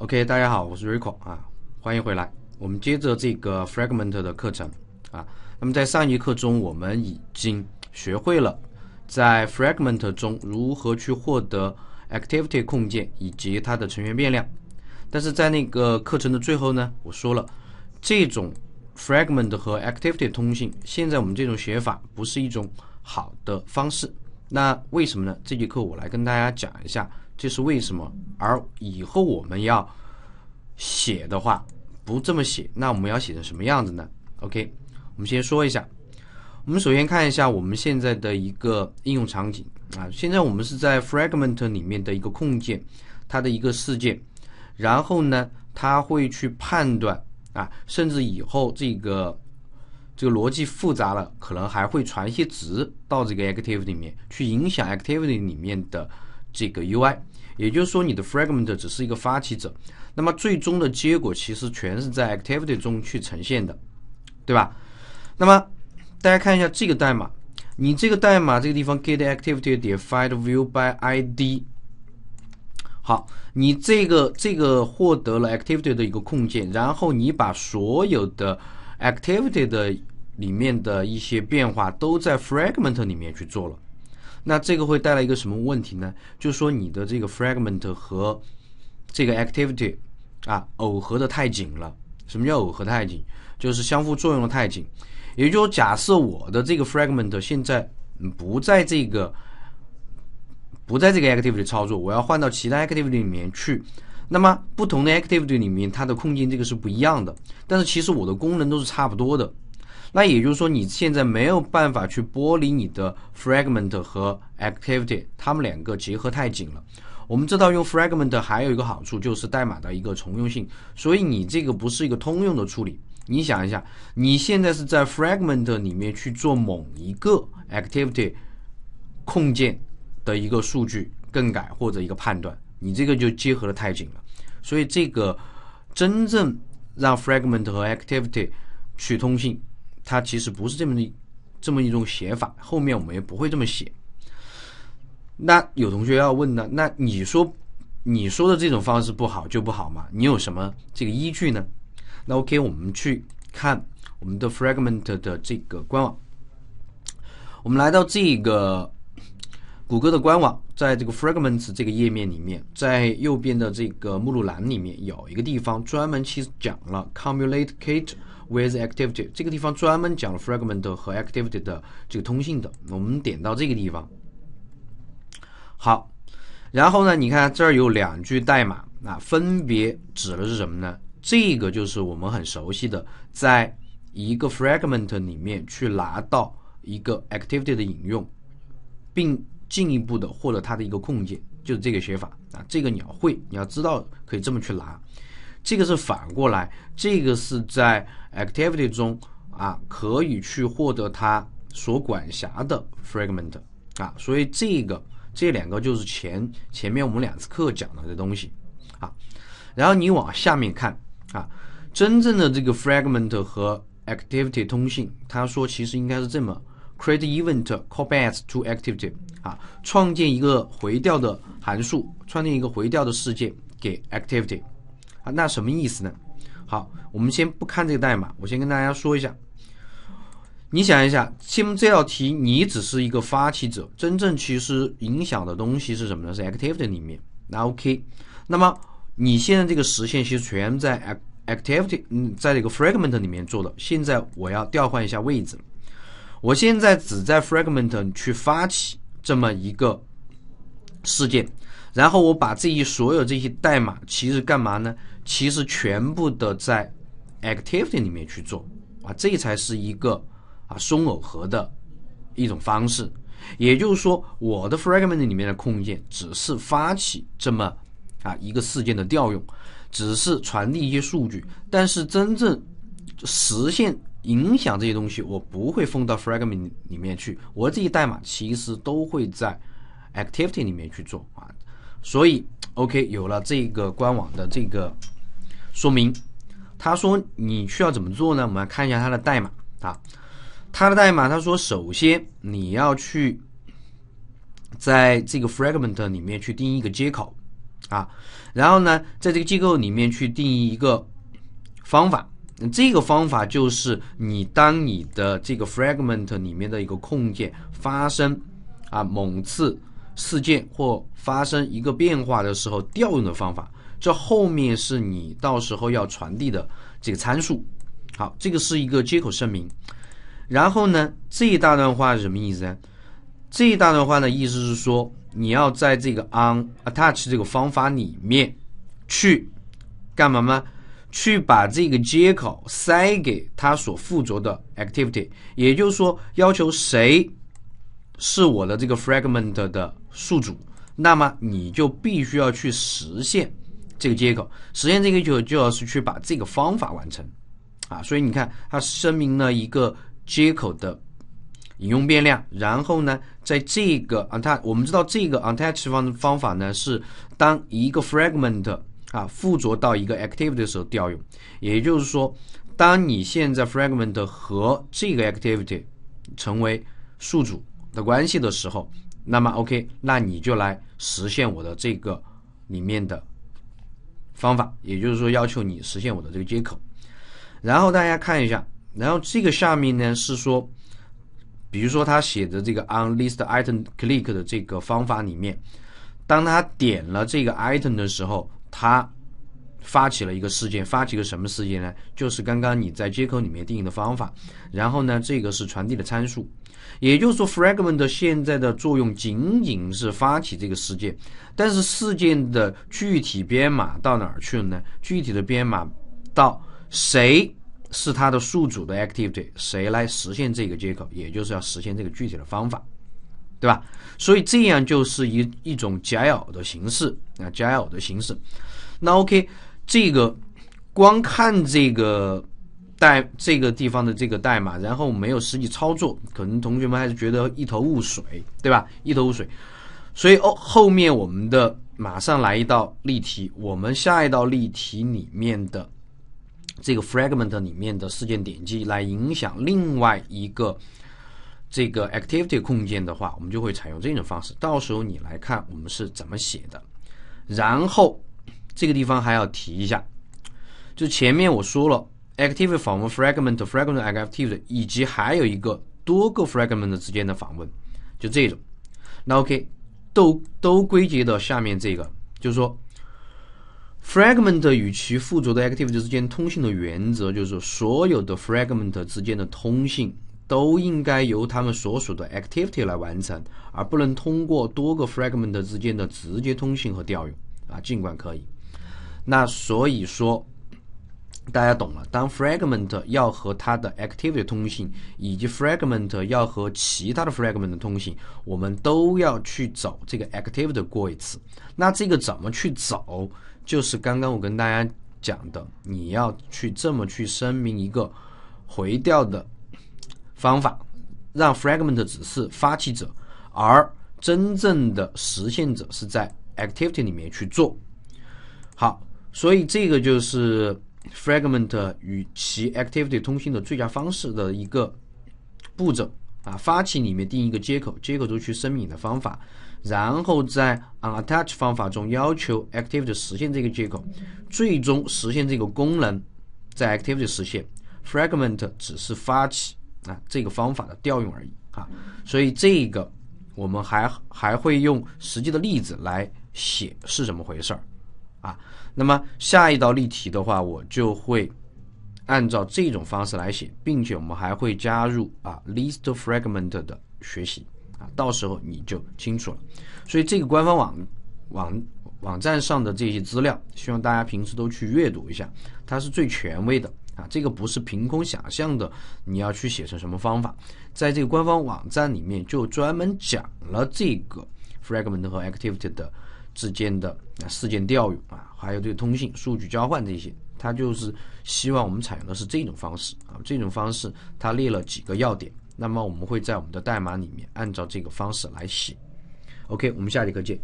OK，大家好，我是 Rico 啊，欢迎回来。我们接着这个 Fragment 的课程啊。那么在上一课中，我们已经学会了在 Fragment 中如何去获得 Activity 控件以及它的成员变量。但是在那个课程的最后呢，我说了，这种 Fragment 和 Activity 通信，现在我们这种写法不是一种好的方式。那为什么呢？这节课我来跟大家讲一下。这是为什么？而以后我们要写的话，不这么写，那我们要写成什么样子呢？OK，我们先说一下。我们首先看一下我们现在的一个应用场景啊。现在我们是在 fragment 里面的一个控件，它的一个事件。然后呢，它会去判断啊，甚至以后这个这个逻辑复杂了，可能还会传一些值到这个 activity 里面去影响 activity 里面的。这个 UI，也就是说你的 fragment 只是一个发起者，那么最终的结果其实全是在 activity 中去呈现的，对吧？那么大家看一下这个代码，你这个代码这个地方 get activity 点 find view by id，好，你这个这个获得了 activity 的一个控件，然后你把所有的 activity 的里面的一些变化都在 fragment 里面去做了。那这个会带来一个什么问题呢？就是说你的这个 fragment 和这个 activity 啊耦合的太紧了。什么叫耦合太紧？就是相互作用的太紧。也就是说，假设我的这个 fragment 现在不在这个不在这个 activity 操作，我要换到其他 activity 里面去。那么不同的 activity 里面它的空间这个是不一样的，但是其实我的功能都是差不多的。那也就是说，你现在没有办法去剥离你的 fragment 和 activity，它们两个结合太紧了。我们知道用 fragment 还有一个好处就是代码的一个重用性，所以你这个不是一个通用的处理。你想一下，你现在是在 fragment 里面去做某一个 activity 控件的一个数据更改或者一个判断，你这个就结合的太紧了。所以这个真正让 fragment 和 activity 去通信。它其实不是这么一这么一种写法，后面我们也不会这么写。那有同学要问呢，那你说你说的这种方式不好就不好嘛？你有什么这个依据呢？那 OK，我们去看我们的 fragment 的这个官网，我们来到这个谷歌的官网，在这个 fragment s 这个页面里面，在右边的这个目录栏里面有一个地方专门去讲了 communicate。With activity，这个地方专门讲了 fragment 和 activity 的这个通信的。我们点到这个地方，好，然后呢，你看这儿有两句代码，啊，分别指的是什么呢？这个就是我们很熟悉的，在一个 fragment 里面去拿到一个 activity 的引用，并进一步的获得它的一个控件，就是这个写法啊，这个你要会，你要知道可以这么去拿。这个是反过来，这个是在 activity 中啊，可以去获得它所管辖的 fragment 啊，所以这个这两个就是前前面我们两次课讲的这东西啊。然后你往下面看啊，真正的这个 fragment 和 activity 通信，他说其实应该是这么 create event callback to activity 啊，创建一个回调的函数，创建一个回调的事件给 activity。那什么意思呢？好，我们先不看这个代码，我先跟大家说一下。你想一下，先这道题，你只是一个发起者，真正其实影响的东西是什么呢？是 activity 里面。那 OK，那么你现在这个实现其实全在 activity 嗯，在这个 fragment 里面做的。现在我要调换一下位置，我现在只在 fragment 去发起这么一个事件。然后我把这些所有这些代码其实干嘛呢？其实全部的在 activity 里面去做啊，这才是一个啊松耦合的一种方式。也就是说，我的 fragment 里面的控件只是发起这么啊一个事件的调用，只是传递一些数据，但是真正实现影响这些东西，我不会封到 fragment 里面去。我这些代码其实都会在 activity 里面去做啊。所以，OK，有了这个官网的这个说明，他说你需要怎么做呢？我们来看一下它的代码啊，它的代码，他说首先你要去在这个 fragment 里面去定义一个接口啊，然后呢，在这个机构里面去定义一个方法，这个方法就是你当你的这个 fragment 里面的一个控件发生啊猛刺。事件或发生一个变化的时候调用的方法，这后面是你到时候要传递的这个参数。好，这个是一个接口声明。然后呢，这一大段话是什么意思呢？这一大段话呢，意思是说你要在这个 on attach 这个方法里面去干嘛呢？去把这个接口塞给它所附着的 activity，也就是说要求谁是我的这个 fragment 的。宿主，那么你就必须要去实现这个接口，实现这个就就要是去把这个方法完成啊。所以你看，它声明了一个接口的引用变量，然后呢，在这个啊，它，a t t a c h 我们知道这个 onAttach 方方法呢是当一个 fragment 啊附着到一个 activity 的时候调用，也就是说，当你现在 fragment 和这个 activity 成为宿主的关系的时候。那么，OK，那你就来实现我的这个里面的，方法，也就是说要求你实现我的这个接口。然后大家看一下，然后这个下面呢是说，比如说他写的这个 on list item click 的这个方法里面，当他点了这个 item 的时候，他。发起了一个事件，发起个什么事件呢？就是刚刚你在接口里面定义的方法，然后呢，这个是传递的参数，也就是说，fragment 现在的作用仅仅是发起这个事件，但是事件的具体编码到哪儿去了呢？具体的编码到谁是它的宿主的 activity，谁来实现这个接口，也就是要实现这个具体的方法，对吧？所以这样就是一一种 j a 的形式啊 j a 的形式。那 OK。这个光看这个代这个地方的这个代码，然后没有实际操作，可能同学们还是觉得一头雾水，对吧？一头雾水。所以哦，后面我们的马上来一道例题，我们下一道例题里面的这个 fragment 里面的事件点击来影响另外一个这个 activity 控件的话，我们就会采用这种方式。到时候你来看我们是怎么写的，然后。这个地方还要提一下，就前面我说了，active 访问 fragment，fragment active 以及还有一个多个 fragment 之间的访问，就这种。那 OK，都都归结到下面这个，就是说，fragment 与其附着的 activity 之间通信的原则，就是所有的 fragment 之间的通信都应该由他们所属的 activity 来完成，而不能通过多个 fragment 之间的直接通信和调用啊，尽管可以。那所以说，大家懂了。当 fragment 要和它的 activity 通信，以及 fragment 要和其他的 fragment 通信，我们都要去找这个 activity 过一次。那这个怎么去找？就是刚刚我跟大家讲的，你要去这么去声明一个回调的方法，让 fragment 只是发起者，而真正的实现者是在 activity 里面去做。好。所以这个就是 fragment 与其 activity 通信的最佳方式的一个步骤啊。发起里面定一个接口，接口中去声明你的方法，然后在 onattach 方法中要求 activity 实现这个接口，最终实现这个功能在 activity 实现，fragment 只是发起啊这个方法的调用而已啊。所以这个我们还还会用实际的例子来写是怎么回事儿啊。那么下一道例题的话，我就会按照这种方式来写，并且我们还会加入啊 list fragment 的学习啊，到时候你就清楚了。所以这个官方网网网站上的这些资料，希望大家平时都去阅读一下，它是最权威的啊。这个不是凭空想象的，你要去写成什么方法，在这个官方网站里面就专门讲了这个 fragment 和 activity 的。之间的啊事件调用啊，还有这个通信、数据交换这些，它就是希望我们采用的是这种方式啊。这种方式它列了几个要点，那么我们会在我们的代码里面按照这个方式来写。OK，我们下节课见。